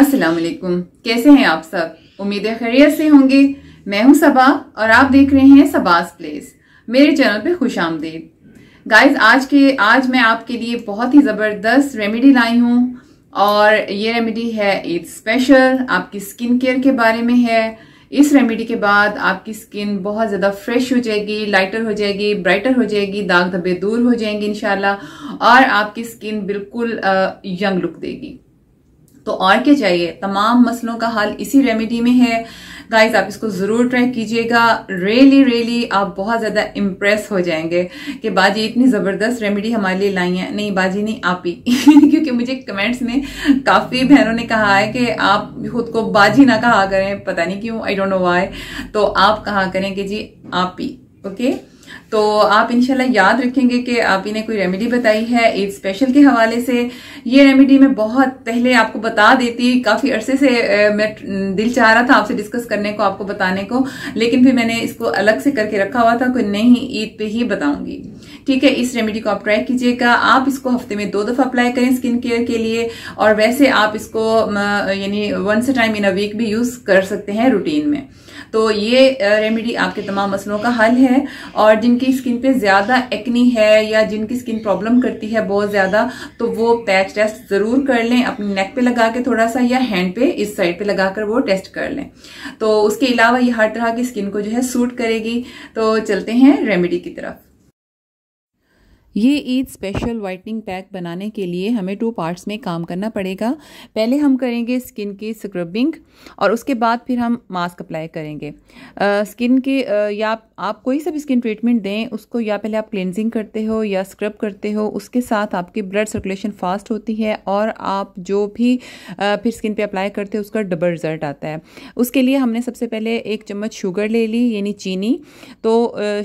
अस्सलाम वालेकुम कैसे हैं आप सब उम्मीद है खैरियत से होंगे मैं हूं सबा और आप देख रहे हैं सबास प्लेस मेरे चैनल पे खुश आमदेद गाइज आज के आज मैं आपके लिए बहुत ही ज़बरदस्त रेमेडी लाई हूँ और ये रेमेडी है ईद स्पेशल आपकी स्किन केयर के बारे में है इस रेमेडी के बाद आपकी स्किन बहुत ज़्यादा फ्रेश हो जाएगी लाइटर हो जाएगी ब्राइटर हो जाएगी दाग धब्बे दूर हो जाएंगे इनशाला और आपकी स्किन बिल्कुल यंग लुक देगी तो और क्या चाहिए तमाम मसलों का हल इसी रेमेडी में है गाइज आप इसको ज़रूर ट्राई कीजिएगा रियली रियली आप बहुत ज़्यादा इम्प्रेस हो जाएंगे कि बाजी इतनी ज़बरदस्त रेमेडी हमारे लिए लाई है नहीं बाजी नहीं आप ही क्योंकि मुझे कमेंट्स में काफ़ी बहनों ने कहा है कि आप खुद को बाजी ना कहा करें पता नहीं क्यों आई डोंट नो वाई तो आप कहा करें कि जी आप ही ओके okay? तो आप इनशाला याद रखेंगे कि आप इन्हें कोई रेमेडी बताई है एड स्पेशल के हवाले से ये रेमेडी मैं बहुत पहले आपको बता देती काफ़ी अरसे से मैं दिल चाह रहा था आपसे डिस्कस करने को आपको बताने को लेकिन फिर मैंने इसको अलग से करके रखा हुआ था कोई नहीं ईद पे ही बताऊंगी ठीक है इस रेमेडी को आप ट्राई कीजिएगा आप इसको हफ्ते में दो दफ़ा अप्लाई करें स्किन केयर के लिए और वैसे आप इसको यानी once time in a week भी यूज़ कर सकते हैं रूटीन में तो ये रेमेडी आपके तमाम मसलों का हल है और जिनकी स्किन पे ज़्यादा एक्नी है या जिनकी स्किन प्रॉब्लम करती है बहुत ज़्यादा तो वो पैच टेस्ट ज़रूर कर लें अपने नेक पे लगा के थोड़ा सा या हैंड पे इस साइड पे लगाकर वो टेस्ट कर लें तो उसके अलावा ये हर तरह की स्किन को जो है सूट करेगी तो चलते हैं रेमेडी की तरफ ये ईद स्पेशल वाइटनिंग पैक बनाने के लिए हमें टू पार्ट्स में काम करना पड़ेगा पहले हम करेंगे स्किन की स्क्रबिंग और उसके बाद फिर हम मास्क अप्लाई करेंगे आ, स्किन के आ, या आप कोई सा भी स्किन ट्रीटमेंट दें उसको या पहले आप क्लेंजिंग करते हो या स्क्रब करते हो उसके साथ आपकी ब्लड सर्कुलेशन फास्ट होती है और आप जो भी आ, फिर स्किन पर अप्लाई करते हो उसका डबल रिजल्ट आता है उसके लिए हमने सबसे पहले एक चम्मच शुगर ले ली यानी चीनी तो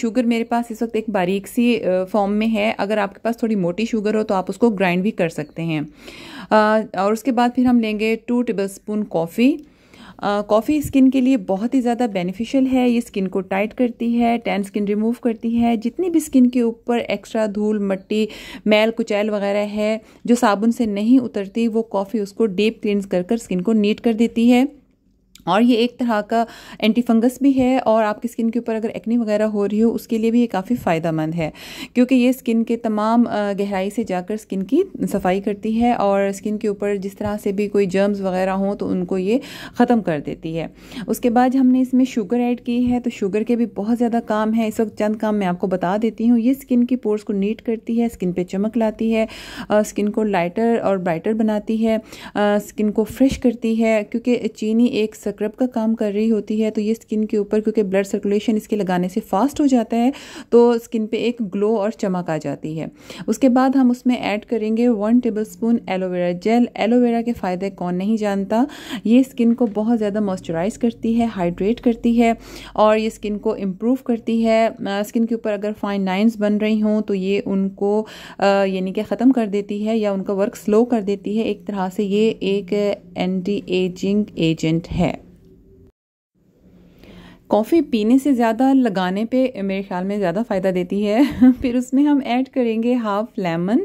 शुगर मेरे पास इस वक्त एक बारीक सी फॉर्म में है अगर आपके पास थोड़ी मोटी शुगर हो तो आप उसको ग्राइंड भी कर सकते हैं और उसके बाद फिर हम लेंगे two tablespoon coffee coffee skin के लिए बहुत ही ज़्यादा बेनिफिशियल है ये स्किन को टाइट करती है टैन स्किन रिमूव करती है जितनी भी स्किन के ऊपर एक्स्ट्रा धूल मट्टी मैल कुचैल वगैरह है जो साबुन से नहीं उतरती वो कॉफ़ी उसको डीप क्लींस कर कर स्किन को नीट कर देती है और ये एक तरह का एंटी फंगस भी है और आपकी स्किन के ऊपर अगर एक्ने वगैरह हो रही हो उसके लिए भी ये काफ़ी फ़ायदा मंद है क्योंकि ये स्किन के तमाम गहराई से जाकर स्किन की सफाई करती है और स्किन के ऊपर जिस तरह से भी कोई जर्म्स वगैरह हों तो उनको ये ख़त्म कर देती है उसके बाद हमने इसमें शुगर ऐड की है तो शुगर के भी बहुत ज़्यादा काम है इस वक्त चंद काम मैं आपको बता देती हूँ ये स्किन की पोर्स को नीट करती है स्किन पर चमक लाती है स्किन को लाइटर और ब्राइटर बनाती है स्किन को फ्रेश करती है क्योंकि चीनी एक स्क्रब का काम कर रही होती है तो ये स्किन के ऊपर क्योंकि ब्लड सर्कुलेशन इसके लगाने से फास्ट हो जाता है तो स्किन पे एक ग्लो और चमक आ जाती है उसके बाद हम उसमें ऐड करेंगे one tablespoon aloe vera gel aloe vera के फ़ायदे कौन नहीं जानता ये स्किन को बहुत ज़्यादा मॉइस्चराइज करती है हाइड्रेट करती है और ये स्किन को इम्प्रूव करती है स्किन के ऊपर अगर फाइन लाइन्स बन रही हों तो ये उनको यानी कि ख़त्म कर देती है या उनका वर्क स्लो कर देती है एक तरह से ये एक एंटी एजिंग एजेंट है कॉफ़ी पीने से ज़्यादा लगाने पे मेरे ख्याल में ज़्यादा फ़ायदा देती है फिर उसमें हम ऐड करेंगे हाफ़ लेमन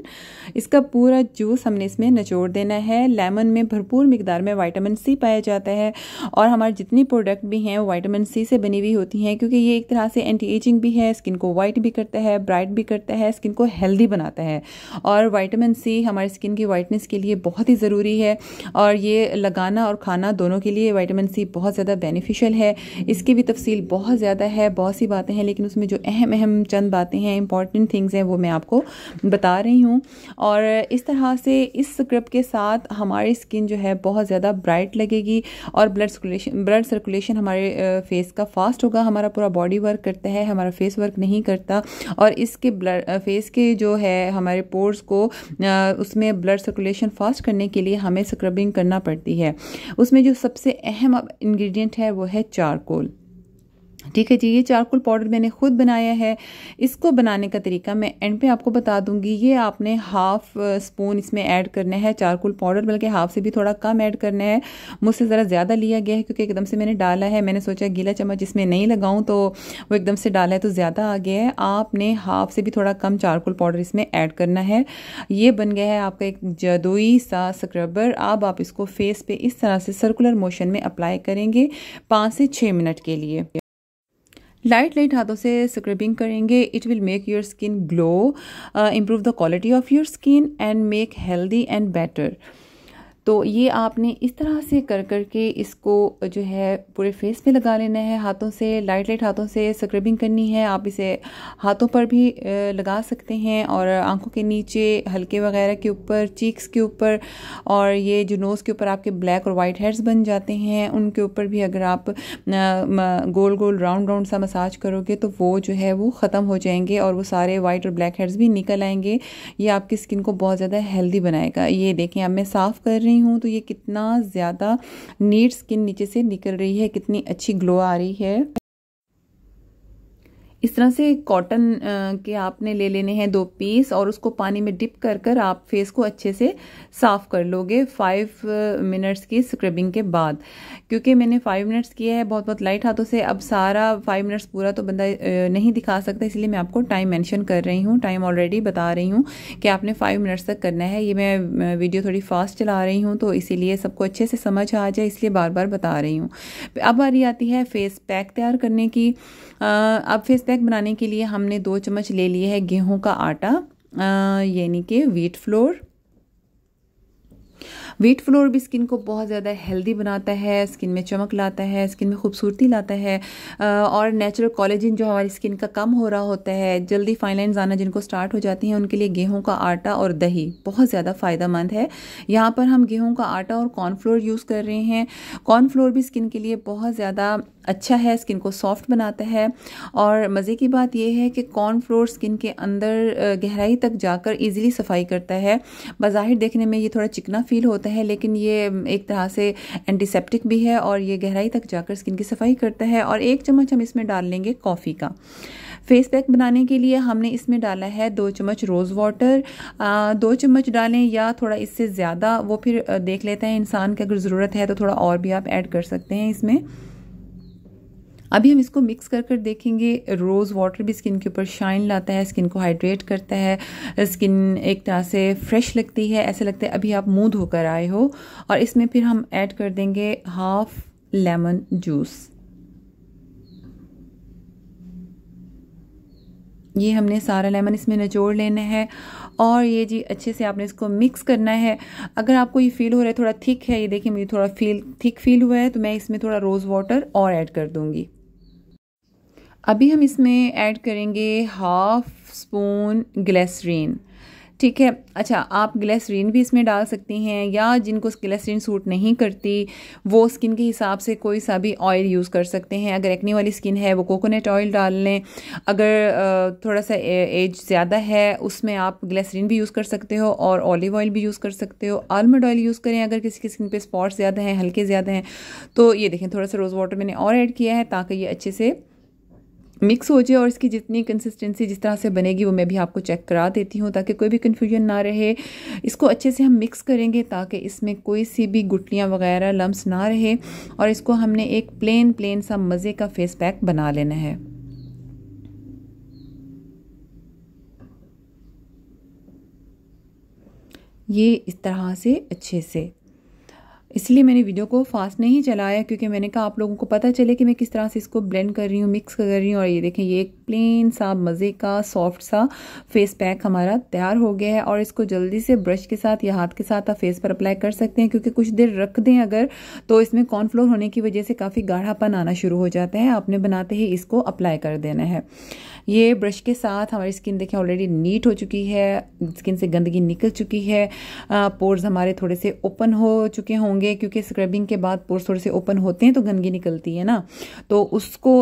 इसका पूरा जूस हमने इसमें नचोड़ देना है लेमन में भरपूर मकदार में वाइटामिन सी पाया जाता है और हमारे जितनी प्रोडक्ट भी हैं वो वाइटामिन सी से बनी हुई होती हैं क्योंकि ये एक तरह से एंटी एजिंग भी है स्किन को वाइट भी करता है ब्राइट भी करता है स्किन को हेल्दी बनाता है और वाइटामिन सी हमारी स्किन की वाइटनेस के लिए बहुत ही ज़रूरी है और ये लगाना और खाना दोनों के लिए वाइटामिन सी बहुत ज़्यादा बेनिफिशियल है इसके भी तफसील बहुत ज़्यादा है बहुत सी बातें हैं लेकिन उसमें जो अहम अहम चंद बातें हैं इंपॉर्टेंट थिंग्स हैं वो मैं आपको बता रही हूँ और इस तरह से इस स्क्रब के साथ हमारी स्किन जो है बहुत ज़्यादा ब्राइट लगेगी और ब्लड सर्कुलेशन ब्लड सर्कुलेशन हमारे फेस का फास्ट होगा हमारा पूरा बॉडी वर्क करता है हमारा फेस वर्क नहीं करता और इसके ब्लड फेस के जो है हमारे पोर्स को उसमें ब्लड सर्कुलेशन फास्ट करने के लिए हमें स्क्रबिंग करना पड़ती है उसमें जो सबसे अहम इंग्रेडिएंट है वो है चारकोल ठीक है जी ये चारकोल पाउडर मैंने खुद बनाया है इसको बनाने का तरीका मैं एंड पे आपको बता दूंगी ये आपने हाफ स्पून इसमें ऐड करना है चारकोल पाउडर बल्कि हाफ से भी थोड़ा कम ऐड करना है मुझसे ज़रा ज़्यादा लिया गया है क्योंकि एकदम से मैंने डाला है मैंने सोचा गीला चम्मच इसमें नहीं लगाऊँ तो वो एकदम से डाला है तो ज़्यादा आ गया है आपने हाफ से भी थोड़ा कम चारकोल पाउडर इसमें ऐड करना है ये बन गया है आपका एक जदोई सा स्क्रबर अब आप इसको फेस पे इस तरह से सर्कुलर मोशन में अप्लाई करेंगे पाँच से छः मिनट के लिए लाइट लाइट हाथों से स्क्रबिंग करेंगे it will make your skin glow improve the quality of your skin and make healthy and better तो ये आपने इस तरह से कर कर के इसको जो है पूरे फेस पे लगा लेना है हाथों से लाइट लाइट हाथों से स्क्रबिंग करनी है आप इसे हाथों पर भी लगा सकते हैं और आंखों के नीचे हल्के वगैरह के ऊपर चीक्स के ऊपर और ये जो नोज़ के ऊपर आपके ब्लैक और वाइट हेड्स बन जाते हैं उनके ऊपर भी अगर आप गोल गोल राउंड राउंड सा मसाज करोगे तो वो जो है वो ख़त्म हो जाएंगे और वो सारे वाइट और ब्लैक हेड्स भी निकल आएंगे ये आपकी स्किन को बहुत ज़्यादा हेल्दी बनाएगा ये देखें अब मैं साफ़ कर रही रही हूँ तो ये कितना ज़्यादा नीट स्किन नीचे से निकल रही है कितनी अच्छी ग्लो आ रही है इस तरह से कॉटन के आपने ले लेने हैं दो पीस और उसको पानी में डिप कर कर आप फेस को अच्छे से साफ़ कर लोगे फाइव मिनट्स की स्क्रबिंग के बाद क्योंकि मैंने फाइव मिनट्स किया है बहुत बहुत लाइट हाथों से अब सारा फाइव मिनट्स पूरा तो बंदा नहीं दिखा सकता इसलिए मैं आपको टाइम मैंशन कर रही हूँ टाइम ऑलरेडी बता रही हूँ कि आपने फाइव मिनट्स तक करना है ये मैं वीडियो थोड़ी फास्ट चला रही हूँ तो इसीलिए सबको अच्छे से समझ आ जाए इसलिए बार बार बता रही हूँ अब आ आती है फेस पैक तैयार करने की अब फेस पैक बनाने के लिए हमने दो चम्मच ले लिए है गेहूं का आटा यानी कि वीट फ्लोर वीट फ्लोर भी स्किन को बहुत ज़्यादा हेल्दी बनाता है स्किन में चमक लाता है स्किन में खूबसूरती लाता है और नेचुरल कॉलेजिन जो हमारी स्किन का कम हो रहा होता है जल्दी फाइनलाइन आना जिनको स्टार्ट हो जाती हैं उनके लिए गेहूं का आटा और दही बहुत ज़्यादा फ़ायदेमंद है यहाँ पर हम गेहूँ का आटा और कॉर्नफ्लोर यूज़ कर रहे हैं कॉर्नफ्लोर भी स्किन के लिए बहुत ज़्यादा अच्छा है स्किन को सॉफ्ट बनाता है और मज़े की बात यह है कि कॉर्न फ्लोर स्किन के अंदर गहराई तक जाकर ईजिली सफाई करता है बाहिर देखने में ये थोड़ा चिकना फील होता है लेकिन ये एक तरह से एंटीसेप्टिक भी है और ये गहराई तक जाकर स्किन की सफाई करता है और एक चम्मच हम इसमें डाल लेंगे कॉफ़ी का फेस पैक बनाने के लिए हमने इसमें डाला है दो चम्मच रोज़ वाटर आ, दो चम्मच डालें या थोड़ा इससे ज़्यादा वो फिर देख लेते हैं इंसान की अगर ज़रूरत है तो थोड़ा और भी आप ऐड कर सकते हैं इसमें अभी हम इसको मिक्स कर कर देखेंगे रोज़ वाटर भी स्किन के ऊपर शाइन लाता है स्किन को हाइड्रेट करता है स्किन एक तरह से फ्रेश लगती है ऐसा लगता है अभी आप मुँह धोकर आए हो और इसमें फिर हम ऐड कर देंगे हाफ लेमन जूस ये हमने सारा लेमन इसमें निचोड़ लेना है और ये जी अच्छे से आपने इसको मिक्स करना है अगर आपको ये फील हो रहा है थोड़ा थिक है ये देखिए मुझे थोड़ा फील थिक फील हुआ है तो मैं इसमें थोड़ा रोज़ वाटर और ऐड कर दूँगी अभी हम इसमें ऐड करेंगे हाफ स्पून ग्लेसरीन ठीक है अच्छा आप ग्लेसरीन भी इसमें डाल सकती हैं या जिनको ग्लेसरीन सूट नहीं करती वो स्किन के हिसाब से कोई सा भी ऑयल यूज़ कर सकते हैं अगर एक्ने वाली स्किन है वो कोकोनट ऑयल डाल लें अगर थोड़ा सा एज ज़्यादा है उसमें आप ग्लेसरीन भी यूज़ कर सकते हो और ऑलिव ऑयल भी यूज़ कर सकते हो आलमंड ऑयल यूज़ करें अगर किसी की स्किन पर स्पॉट्स ज़्यादा हैं हल्के ज़्यादा हैं तो ये देखें थोड़ा सा रोज़ वाटर मैंने और ऐड किया है ताकि ये अच्छे से मिक्स हो जाए और इसकी जितनी कंसिस्टेंसी जिस तरह से बनेगी वो मैं भी आपको चेक करा देती हूँ ताकि कोई भी कन्फ्यूजन ना रहे इसको अच्छे से हम मिक्स करेंगे ताकि इसमें कोई सी भी गुटलियाँ वगैरह लम्स ना रहे और इसको हमने एक प्लेन प्लेन सा मज़े का फेस पैक बना लेना है ये इस तरह से अच्छे से इसलिए मैंने वीडियो को फास्ट नहीं चलाया क्योंकि मैंने कहा आप लोगों को पता चले कि मैं किस तरह से इसको ब्लेंड कर रही हूँ मिक्स कर रही हूँ और ये देखें ये एक प्लेन सा मज़े का सॉफ्ट सा फेस पैक हमारा तैयार हो गया है और इसको जल्दी से ब्रश के साथ या हाथ के साथ आप फेस पर अप्लाई कर सकते हैं क्योंकि कुछ देर रख दें अगर तो इसमें कॉर्नफ्लोर होने की वजह से काफ़ी गाढ़ापन आना शुरू हो जाता है आपने बनाते ही इसको अप्लाई कर देना है ये ब्रश के साथ हमारी स्किन देखें ऑलरेडी नीट हो चुकी है स्किन से गंदगी निकल चुकी है पोर्स हमारे थोड़े से ओपन हो चुके होंगे क्योंकि स्क्रबिंग के बाद पोर्स थोड़े से ओपन होते हैं तो गंदगी निकलती है ना तो उसको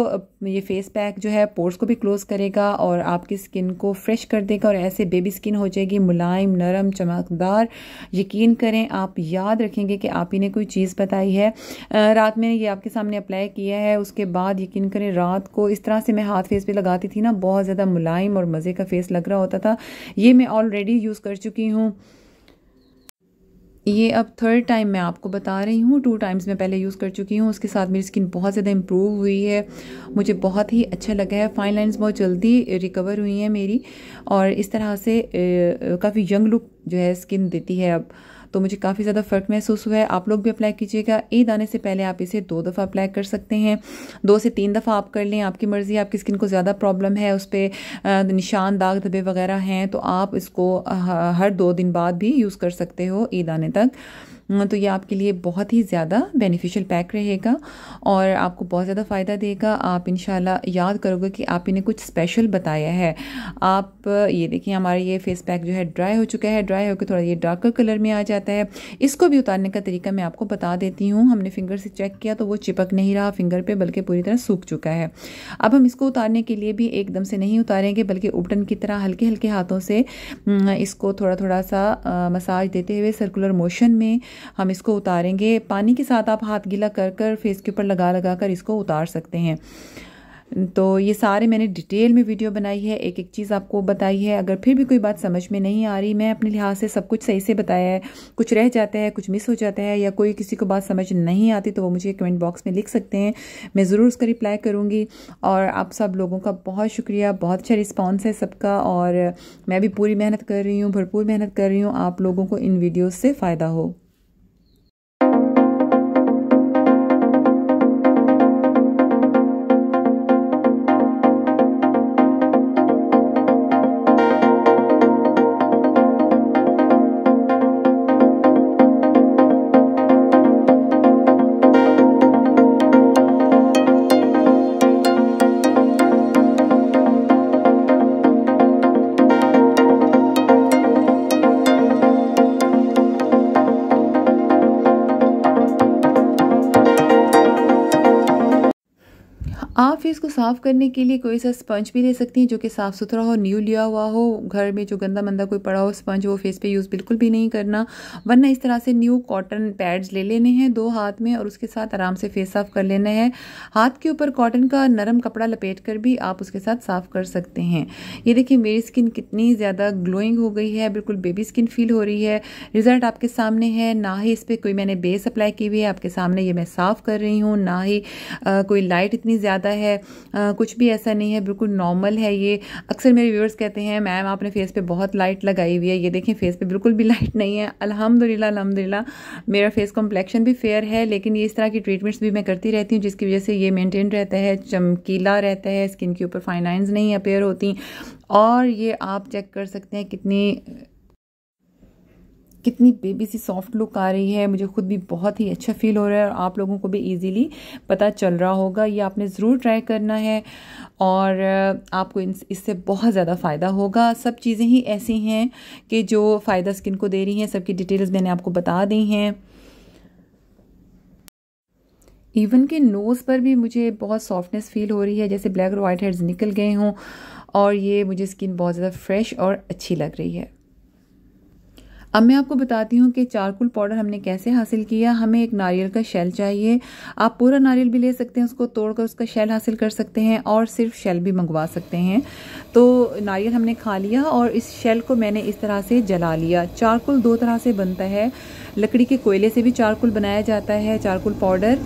ये फेस पैक जो है पोर्स को भी क्लोज़ करेगा और आपकी स्किन को फ्रेश कर देगा और ऐसे बेबी स्किन हो जाएगी मुलायम नरम चमकदार यकीन करें आप याद रखेंगे कि आप ही ने कोई चीज़ बताई है रात में ये आपके सामने अप्लाई किया है उसके बाद यकीन करें रात को इस तरह से मैं हाथ फेस पे लगाती थी ना बहुत ज़्यादा मुलायम और मज़े का फेस लग रहा होता था ये मैं ऑलरेडी यूज़ कर चुकी हूँ ये अब थर्ड टाइम मैं आपको बता रही हूँ टू टाइम्स मैं पहले यूज़ कर चुकी हूँ उसके साथ मेरी स्किन बहुत ज़्यादा इम्प्रूव हुई है मुझे बहुत ही अच्छा लगा है फाइन लाइंस बहुत जल्दी रिकवर हुई हैं मेरी और इस तरह से काफ़ी यंग लुक जो है स्किन देती है अब तो मुझे काफ़ी ज़्यादा फ़र्क महसूस हुआ है आप लोग भी अप्लाई कीजिएगा ईद आने से पहले आप इसे दो दफ़ा अप्लाई कर सकते हैं दो से तीन दफ़ा आप कर लें आपकी मर्ज़ी आपकी स्किन को ज़्यादा प्रॉब्लम है उस पर निशान दाग धब्बे वगैरह हैं तो आप इसको हर दो दिन बाद भी यूज़ कर सकते हो ईद आने तक हाँ, तो ये आपके लिए बहुत ही ज़्यादा बेनिफिशियल पैक रहेगा और आपको बहुत ज़्यादा फ़ायदा देगा आप इन याद करोगे कि आप इन्हें कुछ स्पेशल बताया है आप ये देखिए हमारा ये फेस पैक जो है ड्राई हो चुका है ड्राई होकर थोड़ा ये डार्कर कलर में आ जाता है इसको भी उतारने का तरीका मैं आपको बता देती हूँ हमने फिंगर से चेक किया तो वो चिपक नहीं रहा फिंगर पर बल्कि पूरी तरह सूख चुका है अब हम इसको उतारने के लिए भी एकदम से नहीं उतारेंगे बल्कि उपटन की तरह हल्के हल्के हाथों से हम्म, इसको थोड़ा थोड़ा सा मसाज देते हुए सर्कुलर मोशन में हम इसको उतारेंगे पानी के साथ आप हाथ गीला कर कर फेस के ऊपर लगा लगा कर इसको उतार सकते हैं तो ये सारे मैंने डिटेल में वीडियो बनाई है एक एक चीज़ आपको बताई है अगर फिर भी कोई बात समझ में नहीं आ रही मैं अपने लिहाज से सब कुछ सही से बताया है कुछ रह जाता है कुछ मिस हो जाता है या कोई किसी को बात समझ नहीं आती तो वो मुझे कमेंट बॉक्स में लिख सकते हैं मैं ज़रूर उसका रिप्लाई करूँगी और आप सब लोगों का बहुत शुक्रिया बहुत अच्छा रिस्पॉन्स है सबका और मैं भी पूरी मेहनत कर रही हूँ भरपूर मेहनत कर रही हूँ आप लोगों को इन वीडियोज़ से फ़ायदा हो आप फेस को साफ़ करने के लिए कोई सा स्पंज भी ले सकती हैं जो कि साफ़ सुथरा हो न्यू लिया हुआ हो घर में जो गंदा मंदा कोई पड़ा हो स्पंज वो फेस पे यूज़ बिल्कुल भी नहीं करना वरना इस तरह से न्यू कॉटन पैड्स ले लेने हैं दो हाथ में और उसके साथ आराम से फेस साफ़ कर लेना है हाथ के ऊपर कॉटन का नरम कपड़ा लपेट कर भी आप उसके साथ साफ़ कर सकते हैं ये देखिए मेरी स्किन कितनी ज़्यादा ग्लोइंग हो गई है बिल्कुल बेबी स्किन फील हो रही है रिज़ल्ट आपके सामने है ना ही इस पर कोई मैंने बेस अप्लाई की हुई है आपके सामने ये मैं साफ़ कर रही हूँ ना ही कोई लाइट इतनी ज़्यादा ज़्यादा है आ, कुछ भी ऐसा नहीं है बिल्कुल नॉर्मल है ये अक्सर मेरे व्यूअर्स कहते हैं मैम आपने फेस पे बहुत लाइट लगाई हुई है ये देखें फेस पे बिल्कुल भी लाइट नहीं है अल्हम्दुलिल्लाह अल्हम्दुलिल्लाह मेरा फेस कॉम्प्लेक्शन भी फेयर है लेकिन ये इस तरह की ट्रीटमेंट्स भी मैं करती रहती हूँ जिसकी वजह से ये मेनटेन रहता है चमकीला रहता है स्किन के ऊपर फाइनाइंस नहीं अपेयर होती और ये आप चेक कर सकते हैं कितनी कितनी बेबी सी सॉफ्ट लुक आ रही है मुझे खुद भी बहुत ही अच्छा फील हो रहा है और आप लोगों को भी ईजीली पता चल रहा होगा ये आपने ज़रूर ट्राई करना है और आपको इससे बहुत ज़्यादा फ़ायदा होगा सब चीज़ें ही ऐसी हैं कि जो फ़ायदा स्किन को दे रही हैं सबकी डिटेल्स मैंने आपको बता दी हैं इवन के नोज़ पर भी मुझे बहुत सॉफ्टनेस फील हो रही है जैसे ब्लैक और वाइट हेड्स निकल गए हों और ये मुझे स्किन बहुत ज़्यादा फ्रेश और अच्छी लग रही है अब मैं आपको बताती हूँ कि चारकुल पाउडर हमने कैसे हासिल किया हमें एक नारियल का शेल चाहिए आप पूरा नारियल भी ले सकते हैं उसको तोड़कर उसका शेल हासिल कर सकते हैं और सिर्फ शेल भी मंगवा सकते हैं तो नारियल हमने खा लिया और इस शेल को मैंने इस तरह से जला लिया चारकुल दो तरह से बनता है लकड़ी के कोयले से भी चारकुल बनाया जाता है चारकुल पाउडर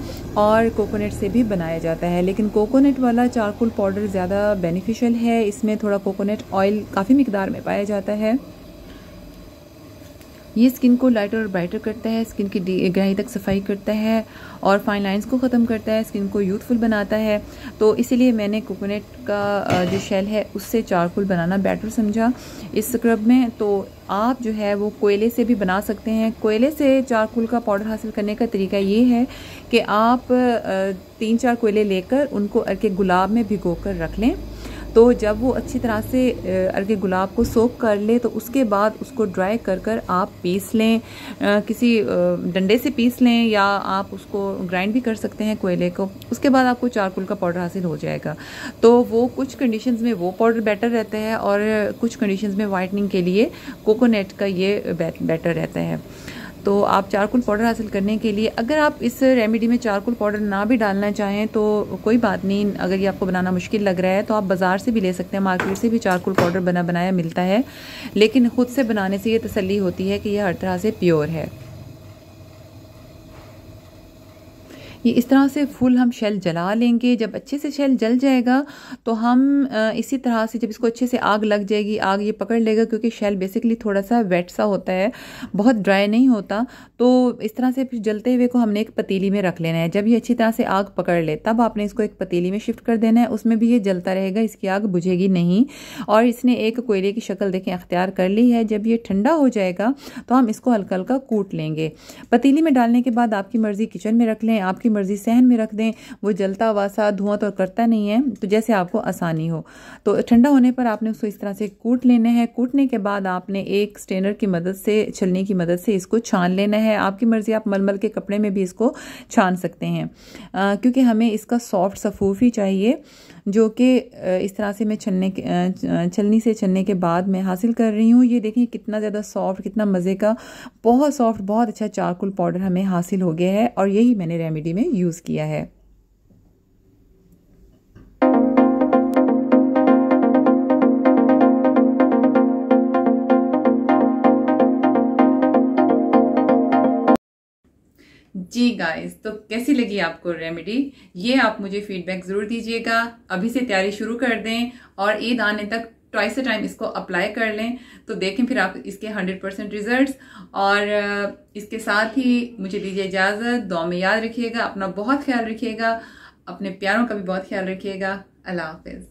और कोकोनट से भी बनाया जाता है लेकिन कोकोनट वाला चारकुल पाउडर ज़्यादा बेनिफिशियल है इसमें थोड़ा कोकोनट ऑयल काफ़ी मकदार में पाया जाता है ये स्किन को लाइटर और ब्राइटर करता है स्किन की गहराई तक सफाई करता है और फाइन लाइंस को ख़त्म करता है स्किन को यूथफुल बनाता है तो इसीलिए मैंने कोकोनट का जो शेल है उससे चारकोल बनाना बेटर समझा इस स्क्रब में तो आप जो है वो कोयले से भी बना सकते हैं कोयले से चारकोल का पाउडर हासिल करने का तरीका ये है कि आप तीन चार कोयले लेकर उनको के गुलाब में भिगो कर रख लें तो जब वो अच्छी तरह से अर्घे गुलाब को सोख कर ले तो उसके बाद उसको ड्राई कर कर आप पीस लें किसी डंडे से पीस लें या आप उसको ग्राइंड भी कर सकते हैं कोयले को उसके बाद आपको चारकुल का पाउडर हासिल हो जाएगा तो वो कुछ कंडीशन में वो पाउडर बेटर रहता है और कुछ कंडीशन में वाइटनिंग के लिए कोकोनट का ये बेटर रहता है तो आप चारकुल पाउडर हासिल करने के लिए अगर आप इस रेमेडी में चारकुल पाउडर ना भी डालना चाहें तो कोई बात नहीं अगर ये आपको बनाना मुश्किल लग रहा है तो आप बाज़ार से भी ले सकते हैं मार्केट से भी चारकुल पाउडर बना बनाया मिलता है लेकिन ख़ुद से बनाने से ये तसली होती है कि यह हर तरह से प्योर है ये इस तरह से फुल हम शेल जला लेंगे जब अच्छे से शेल जल जाएगा तो हम इसी तरह से जब इसको अच्छे से आग लग जाएगी आग ये पकड़ लेगा क्योंकि शेल बेसिकली थोड़ा सा वेट सा होता है बहुत ड्राई नहीं होता तो इस तरह से फिर जलते हुए को हमने एक पतीली में रख लेना है जब ये अच्छी तरह से आग पकड़ ले तब आपने इसको एक पतीली में शिफ्ट कर देना है उसमें भी ये जलता रहेगा इसकी आग बुझेगी नहीं और इसने एक कोयले की शक्ल देखें अख्तियार कर ली है जब ये ठंडा हो जाएगा तो हम इसको हल्का हल्का कूट लेंगे पतीली में डालने के बाद आपकी मर्ज़ी किचन में रख लें आपकी मर्ज़ी सहन में रख दें वो जलता हुआ सा धुआं तो करता नहीं है तो जैसे आपको आसानी हो तो ठंडा होने पर आपने उसको इस तरह से कूट लेना है कूटने के बाद आपने एक स्टेनर की मदद से छलने की मदद से इसको छान लेना है आपकी मर्ज़ी आप मलमल के कपड़े में भी इसको छान सकते हैं क्योंकि हमें इसका सॉफ्ट सफूफ ही चाहिए जो कि इस तरह से मैं छलने छलनी से छलने के बाद मैं हासिल कर रही हूँ ये देखें कितना ज़्यादा सॉफ्ट कितना मज़े का बहुत सॉफ्ट बहुत अच्छा चारकुल पाउडर हमें हासिल हो गया है और यही मैंने रेमेडी में यूज़ किया है जी गाइस तो कैसी लगी आपको रेमेडी ये आप मुझे फीडबैक ज़रूर दीजिएगा अभी से तैयारी शुरू कर दें और ईद आने तक ट्वाइस ए टाइम इसको अप्लाई कर लें तो देखें फिर आप इसके हंड्रेड परसेंट रिजल्ट और इसके साथ ही मुझे दीजिए इजाज़त दो में याद रखिएगा अपना बहुत ख्याल रखिएगा अपने प्यारों का भी बहुत ख्याल रखिएगा अल्लाह हाफिज़